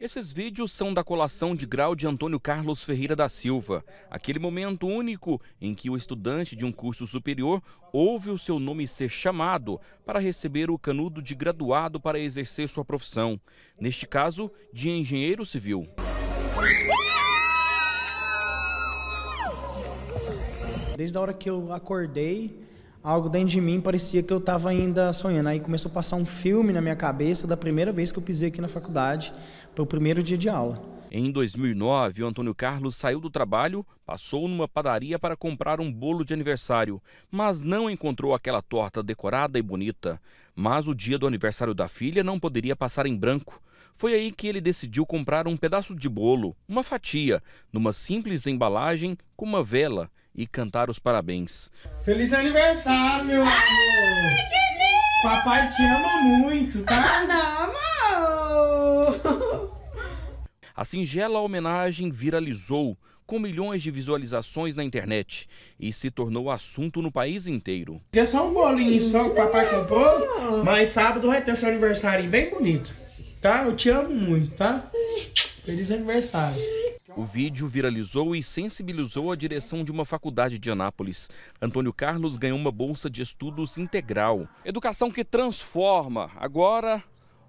Esses vídeos são da colação de grau de Antônio Carlos Ferreira da Silva, aquele momento único em que o estudante de um curso superior ouve o seu nome ser chamado para receber o canudo de graduado para exercer sua profissão, neste caso, de engenheiro civil. Desde a hora que eu acordei, algo dentro de mim parecia que eu estava ainda sonhando. Aí começou a passar um filme na minha cabeça da primeira vez que eu pisei aqui na faculdade para o primeiro dia de aula. Em 2009, o Antônio Carlos saiu do trabalho, passou numa padaria para comprar um bolo de aniversário, mas não encontrou aquela torta decorada e bonita. Mas o dia do aniversário da filha não poderia passar em branco. Foi aí que ele decidiu comprar um pedaço de bolo, uma fatia, numa simples embalagem com uma vela e cantar os parabéns. Feliz aniversário, meu amor! Ai, que Papai te ama muito, tá? Ah, não, A singela homenagem viralizou com milhões de visualizações na internet e se tornou assunto no país inteiro. É só um bolinho só o papai comprou, mas sábado vai ter seu aniversário bem bonito, tá? Eu te amo muito, tá? Feliz aniversário. O vídeo viralizou e sensibilizou a direção de uma faculdade de Anápolis. Antônio Carlos ganhou uma bolsa de estudos integral. Educação que transforma. Agora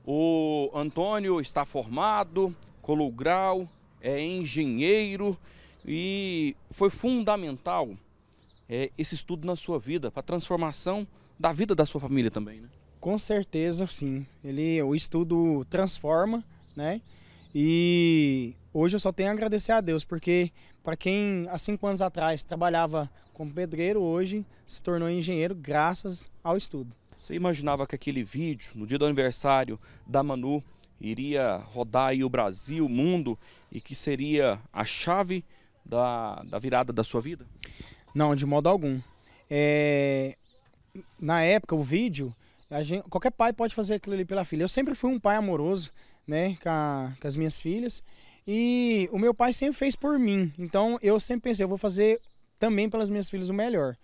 o Antônio está formado, colou grau, é engenheiro e foi fundamental é, esse estudo na sua vida, para a transformação da vida da sua família também, né? Com certeza, sim. Ele, o estudo transforma, né? E hoje eu só tenho a agradecer a Deus, porque para quem há cinco anos atrás trabalhava como pedreiro, hoje se tornou engenheiro graças ao estudo. Você imaginava que aquele vídeo, no dia do aniversário da Manu, iria rodar o Brasil, o mundo, e que seria a chave da, da virada da sua vida? Não, de modo algum. É... Na época, o vídeo, gente... qualquer pai pode fazer aquilo ali pela filha. Eu sempre fui um pai amoroso, né, com, a, com as minhas filhas. E o meu pai sempre fez por mim. Então eu sempre pensei, eu vou fazer também pelas minhas filhas o melhor.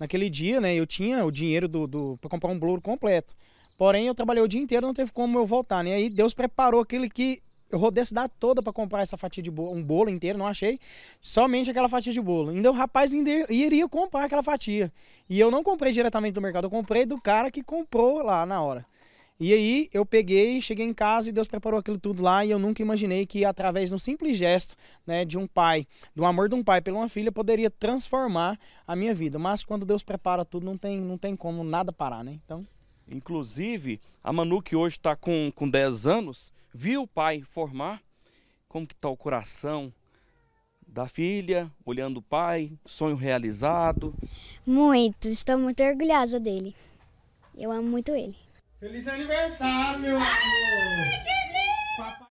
Naquele dia, né, eu tinha o dinheiro do, do para comprar um bolo completo. Porém, eu trabalhei o dia inteiro, não teve como eu voltar, né? Aí Deus preparou aquele que eu rodei a cidade toda para comprar essa fatia de bolo, um bolo inteiro, não achei, somente aquela fatia de bolo. Então o rapaz ainda iria comprar aquela fatia. E eu não comprei diretamente do mercado, eu comprei do cara que comprou lá na hora. E aí eu peguei, cheguei em casa e Deus preparou aquilo tudo lá e eu nunca imaginei que através de um simples gesto, né, de um pai, do amor de um pai pela uma filha, poderia transformar a minha vida. Mas quando Deus prepara tudo, não tem, não tem como nada parar, né? Então, inclusive, a Manu que hoje está com com 10 anos, viu o pai formar como que está o coração da filha, olhando o pai, sonho realizado. Muito, estou muito orgulhosa dele. Eu amo muito ele. Feliz aniversário, meu amor!